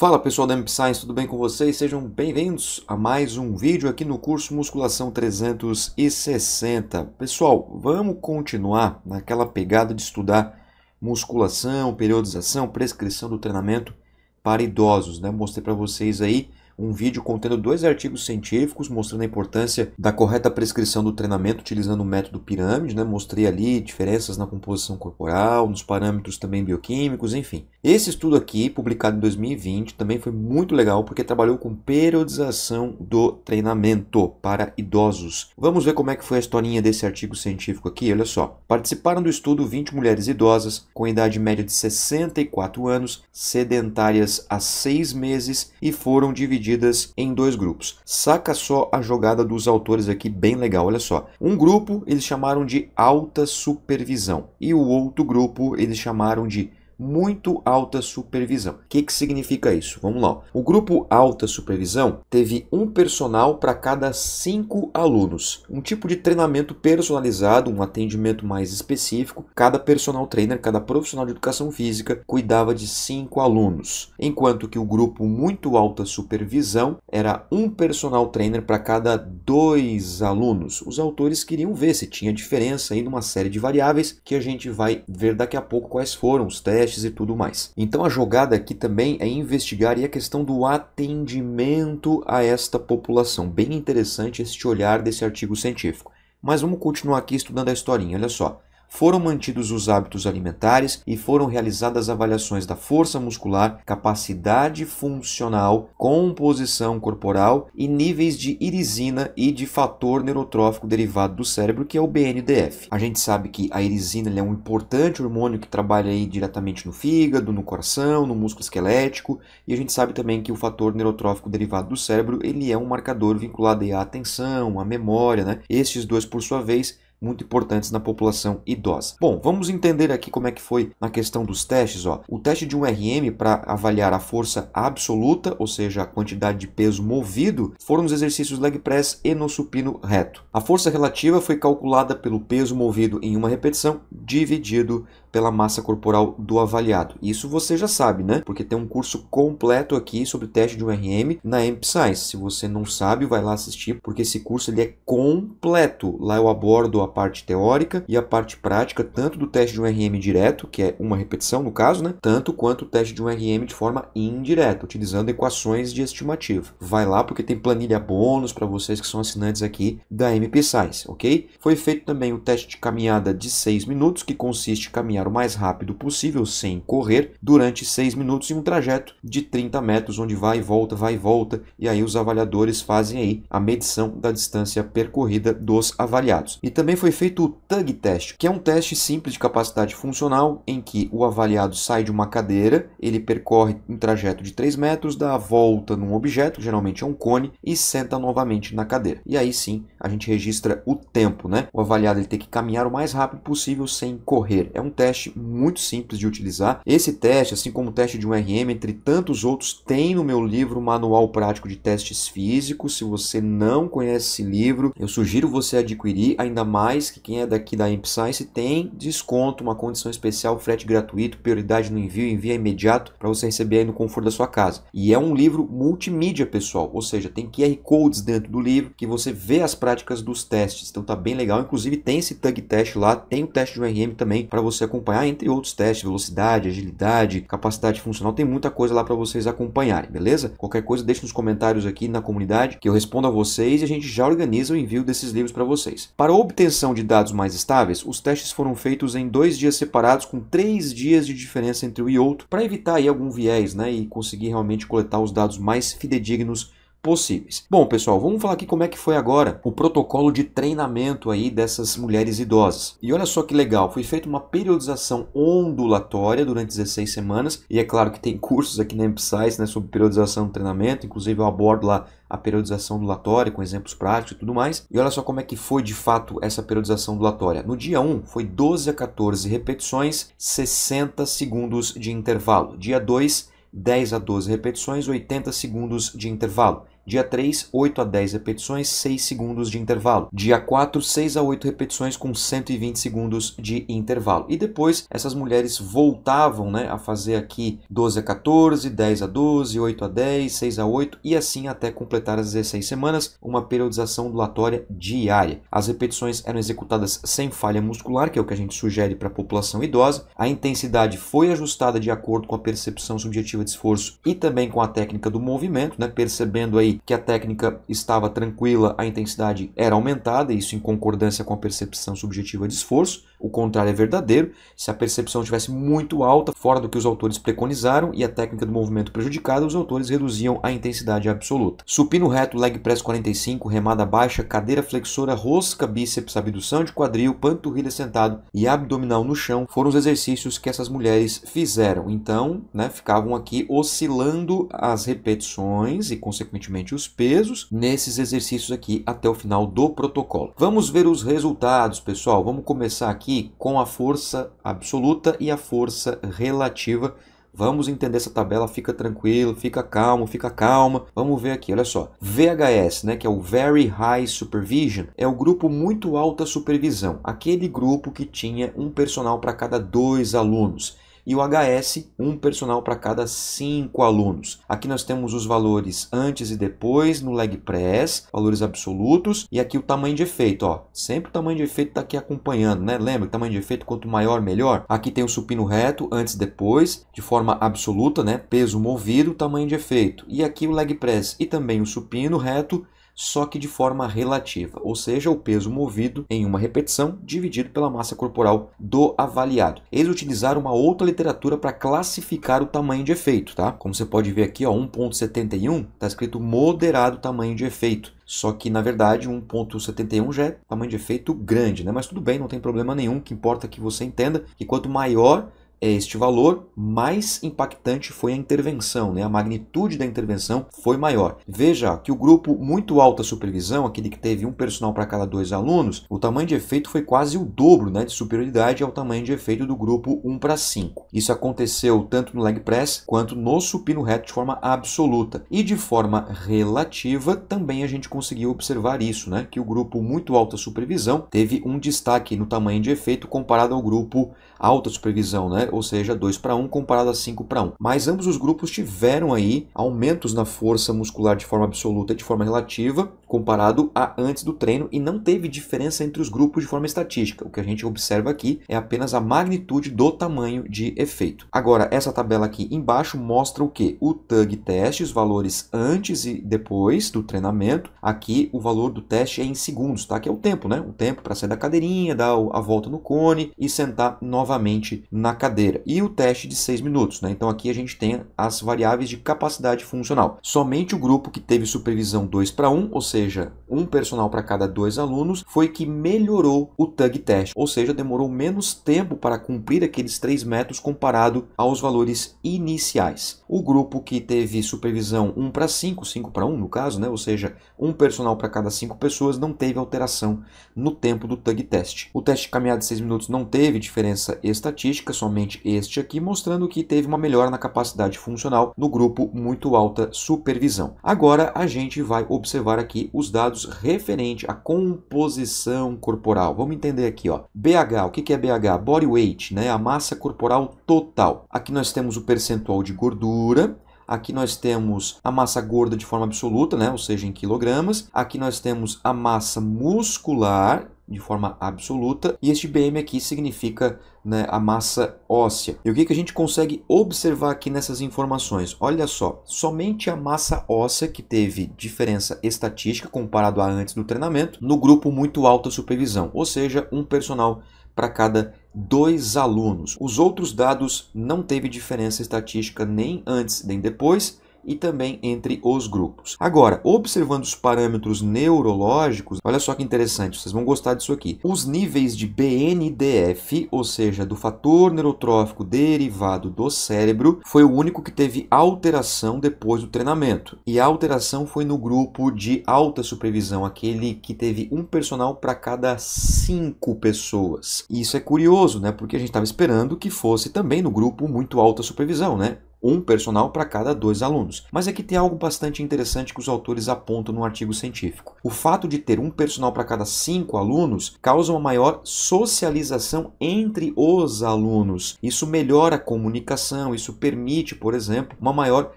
Fala pessoal da MP Science, tudo bem com vocês? Sejam bem-vindos a mais um vídeo aqui no curso Musculação 360. Pessoal, vamos continuar naquela pegada de estudar musculação, periodização, prescrição do treinamento para idosos, né? Mostrei para vocês aí um vídeo contendo dois artigos científicos mostrando a importância da correta prescrição do treinamento utilizando o método pirâmide, né? Mostrei ali diferenças na composição corporal, nos parâmetros também bioquímicos, enfim. Esse estudo aqui, publicado em 2020, também foi muito legal porque trabalhou com periodização do treinamento para idosos. Vamos ver como é que foi a historinha desse artigo científico aqui, olha só. Participaram do estudo 20 mulheres idosas com idade média de 64 anos, sedentárias há seis meses e foram divididas divididas em dois grupos. Saca só a jogada dos autores aqui, bem legal, olha só. Um grupo eles chamaram de alta supervisão e o outro grupo eles chamaram de muito alta supervisão. O que, que significa isso? Vamos lá. O grupo alta supervisão teve um personal para cada cinco alunos. Um tipo de treinamento personalizado, um atendimento mais específico. Cada personal trainer, cada profissional de educação física cuidava de cinco alunos. Enquanto que o grupo muito alta supervisão era um personal trainer para cada dois alunos. Os autores queriam ver se tinha diferença aí numa série de variáveis que a gente vai ver daqui a pouco quais foram os testes testes e tudo mais. Então a jogada aqui também é investigar e a questão do atendimento a esta população. Bem interessante este olhar desse artigo científico. Mas vamos continuar aqui estudando a historinha, olha só foram mantidos os hábitos alimentares e foram realizadas avaliações da força muscular, capacidade funcional, composição corporal e níveis de irisina e de fator neurotrófico derivado do cérebro, que é o BNDF. A gente sabe que a irisina é um importante hormônio que trabalha aí diretamente no fígado, no coração, no músculo esquelético, e a gente sabe também que o fator neurotrófico derivado do cérebro, ele é um marcador vinculado à atenção, à memória, né? Estes dois, por sua vez, muito importantes na população idosa. Bom, vamos entender aqui como é que foi na questão dos testes. Ó. O teste de um RM para avaliar a força absoluta, ou seja, a quantidade de peso movido, foram os exercícios leg press e no supino reto. A força relativa foi calculada pelo peso movido em uma repetição dividido pela massa corporal do avaliado. Isso você já sabe, né? Porque tem um curso completo aqui sobre o teste de RM na MPsize. Se você não sabe, vai lá assistir, porque esse curso ele é completo. Lá eu abordo a parte teórica e a parte prática, tanto do teste de RM direto, que é uma repetição no caso, né? Tanto quanto o teste de RM de forma indireta, utilizando equações de estimativa. Vai lá porque tem planilha bônus para vocês que são assinantes aqui da MPsize, ok? Foi feito também o teste de caminhada de 6 minutos, que consiste em caminhar caminhar o mais rápido possível sem correr durante 6 minutos em um trajeto de 30 metros, onde vai e volta, vai e volta, e aí os avaliadores fazem aí a medição da distância percorrida dos avaliados. E também foi feito o TUG teste, que é um teste simples de capacidade funcional em que o avaliado sai de uma cadeira, ele percorre um trajeto de 3 metros, dá a volta num objeto, geralmente é um cone, e senta novamente na cadeira. E aí sim a gente registra o tempo, né? O avaliado ele tem que caminhar o mais rápido possível sem correr. É um teste teste muito simples de utilizar. Esse teste, assim como o teste de um RM, entre tantos outros, tem no meu livro Manual Prático de Testes Físicos. Se você não conhece esse livro, eu sugiro você adquirir, ainda mais que quem é daqui da Imp Science tem desconto, uma condição especial, frete gratuito, prioridade no envio, envia imediato para você receber aí no conforto da sua casa. E é um livro multimídia, pessoal, ou seja, tem QR Codes dentro do livro que você vê as práticas dos testes. Então tá bem legal, inclusive tem esse tag teste lá, tem o teste de um RM também para você acompanhar acompanhar, entre outros testes, velocidade, agilidade, capacidade funcional, tem muita coisa lá para vocês acompanharem, beleza? Qualquer coisa deixe nos comentários aqui na comunidade que eu respondo a vocês e a gente já organiza o envio desses livros para vocês. Para obtenção de dados mais estáveis, os testes foram feitos em dois dias separados com três dias de diferença entre um e outro para evitar aí algum viés, né, e conseguir realmente coletar os dados mais fidedignos possíveis. Bom, pessoal, vamos falar aqui como é que foi agora o protocolo de treinamento aí dessas mulheres idosas. E olha só que legal, foi feita uma periodização ondulatória durante 16 semanas, e é claro que tem cursos aqui na Empsais né, sobre periodização do treinamento, inclusive eu abordo lá a periodização ondulatória com exemplos práticos e tudo mais. E olha só como é que foi de fato essa periodização ondulatória. No dia 1 foi 12 a 14 repetições, 60 segundos de intervalo. Dia 2 10 a 12 repetições, 80 segundos de intervalo. Dia 3, 8 a 10 repetições, 6 segundos de intervalo. Dia 4, 6 a 8 repetições com 120 segundos de intervalo. E depois essas mulheres voltavam né, a fazer aqui 12 a 14, 10 a 12, 8 a 10, 6 a 8 e assim até completar as 16 semanas, uma periodização ondulatória diária. As repetições eram executadas sem falha muscular, que é o que a gente sugere para a população idosa. A intensidade foi ajustada de acordo com a percepção subjetiva de esforço e também com a técnica do movimento, né, percebendo aí que a técnica estava tranquila, a intensidade era aumentada, isso em concordância com a percepção subjetiva de esforço, o contrário é verdadeiro. Se a percepção estivesse muito alta, fora do que os autores preconizaram e a técnica do movimento prejudicada, os autores reduziam a intensidade absoluta. Supino reto, leg press 45, remada baixa, cadeira flexora, rosca, bíceps, abdução de quadril, panturrilha sentado e abdominal no chão foram os exercícios que essas mulheres fizeram. Então, né, ficavam aqui oscilando as repetições e, consequentemente, os pesos nesses exercícios aqui até o final do protocolo. Vamos ver os resultados, pessoal. Vamos começar aqui aqui com a força absoluta e a força relativa. Vamos entender essa tabela, fica tranquilo, fica calmo, fica calma. Vamos ver aqui, olha só. VHS, né, que é o Very High Supervision, é o grupo muito alta supervisão, aquele grupo que tinha um personal para cada dois alunos e o HS, um personal para cada cinco alunos. Aqui nós temos os valores antes e depois no leg press, valores absolutos, e aqui o tamanho de efeito, ó. Sempre o tamanho de efeito está aqui acompanhando, né? Lembra que tamanho de efeito quanto maior melhor. Aqui tem o supino reto antes e depois, de forma absoluta, né? Peso movido, tamanho de efeito. E aqui o leg press e também o supino reto só que de forma relativa, ou seja, o peso movido em uma repetição dividido pela massa corporal do avaliado. Eles utilizaram uma outra literatura para classificar o tamanho de efeito, tá? Como você pode ver aqui, ó, 1.71 está escrito moderado tamanho de efeito. Só que, na verdade, 1.71 já é tamanho de efeito grande, né? Mas tudo bem, não tem problema nenhum. O que importa é que você entenda que quanto maior é este valor, mais impactante foi a intervenção, né? a magnitude da intervenção foi maior. Veja que o grupo muito alta supervisão, aquele que teve um personal para cada dois alunos, o tamanho de efeito foi quase o dobro né? de superioridade ao tamanho de efeito do grupo 1 para 5. Isso aconteceu tanto no leg press quanto no supino reto de forma absoluta. E de forma relativa, também a gente conseguiu observar isso, né? que o grupo muito alta supervisão teve um destaque no tamanho de efeito comparado ao grupo alta supervisão, né? ou seja, 2 para 1 comparado a 5 para 1. Mas ambos os grupos tiveram aí aumentos na força muscular de forma absoluta e de forma relativa comparado a antes do treino e não teve diferença entre os grupos de forma estatística. O que a gente observa aqui é apenas a magnitude do tamanho de efeito. Agora, essa tabela aqui embaixo mostra o que? O TUG teste, os valores antes e depois do treinamento. Aqui o valor do teste é em segundos, tá? Que é o tempo, né? O tempo para sair da cadeirinha, dar a volta no cone e sentar novamente na cadeira cadeira e o teste de 6 minutos. Né? Então aqui a gente tem as variáveis de capacidade funcional. Somente o grupo que teve supervisão 2 para 1, ou seja, um personal para cada dois alunos, foi que melhorou o TUG teste, ou seja, demorou menos tempo para cumprir aqueles 3 metros comparado aos valores iniciais. O grupo que teve supervisão 1 para 5, 5 para 1 no caso, né? ou seja, um personal para cada 5 pessoas, não teve alteração no tempo do TUG teste. O teste de caminhada de 6 minutos não teve diferença estatística, somente principalmente este aqui, mostrando que teve uma melhora na capacidade funcional no grupo muito alta supervisão. Agora a gente vai observar aqui os dados referente à composição corporal. Vamos entender aqui, ó. BH, o que é BH? Body weight, né? A massa corporal total. Aqui nós temos o percentual de gordura, Aqui nós temos a massa gorda de forma absoluta, né? ou seja, em quilogramas. Aqui nós temos a massa muscular de forma absoluta, e este BM aqui significa né, a massa óssea. E o que, que a gente consegue observar aqui nessas informações? Olha só, somente a massa óssea que teve diferença estatística comparado a antes do treinamento, no grupo muito alta supervisão, ou seja, um personal para cada dois alunos. Os outros dados não teve diferença estatística nem antes nem depois, e também entre os grupos. Agora, observando os parâmetros neurológicos, olha só que interessante, vocês vão gostar disso aqui. Os níveis de BNDF, ou seja, do fator neurotrófico derivado do cérebro, foi o único que teve alteração depois do treinamento. E a alteração foi no grupo de alta supervisão, aquele que teve um personal para cada cinco pessoas. E isso é curioso, né? Porque a gente estava esperando que fosse também no grupo muito alta supervisão, né? um personal para cada dois alunos. Mas aqui tem algo bastante interessante que os autores apontam no artigo científico. O fato de ter um personal para cada cinco alunos causa uma maior socialização entre os alunos. Isso melhora a comunicação, isso permite, por exemplo, uma maior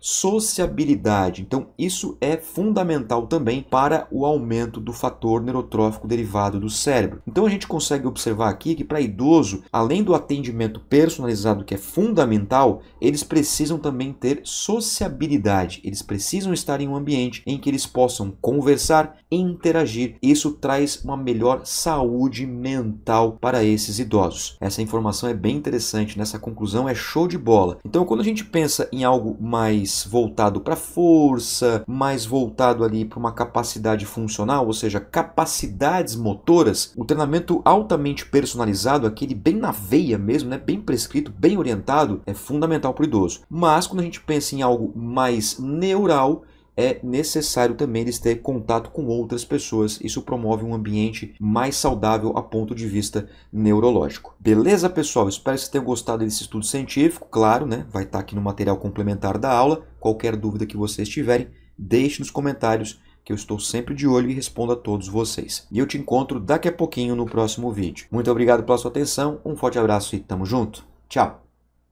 sociabilidade. Então, isso é fundamental também para o aumento do fator neurotrófico derivado do cérebro. Então, a gente consegue observar aqui que para idoso, além do atendimento personalizado que é fundamental, eles precisam precisam também ter sociabilidade, eles precisam estar em um ambiente em que eles possam conversar e interagir. Isso traz uma melhor saúde mental para esses idosos. Essa informação é bem interessante, nessa conclusão é show de bola. Então, quando a gente pensa em algo mais voltado para força, mais voltado ali para uma capacidade funcional, ou seja, capacidades motoras, o treinamento altamente personalizado, aquele bem na veia mesmo, né, bem prescrito, bem orientado, é fundamental para o idoso. Mas quando a gente pensa em algo mais neural, é necessário também eles ter contato com outras pessoas. Isso promove um ambiente mais saudável a ponto de vista neurológico. Beleza, pessoal? Espero que vocês tenham gostado desse estudo científico. Claro, né? Vai estar tá aqui no material complementar da aula. Qualquer dúvida que vocês tiverem, deixe nos comentários que eu estou sempre de olho e respondo a todos vocês. E eu te encontro daqui a pouquinho no próximo vídeo. Muito obrigado pela sua atenção, um forte abraço e tamo junto. Tchau!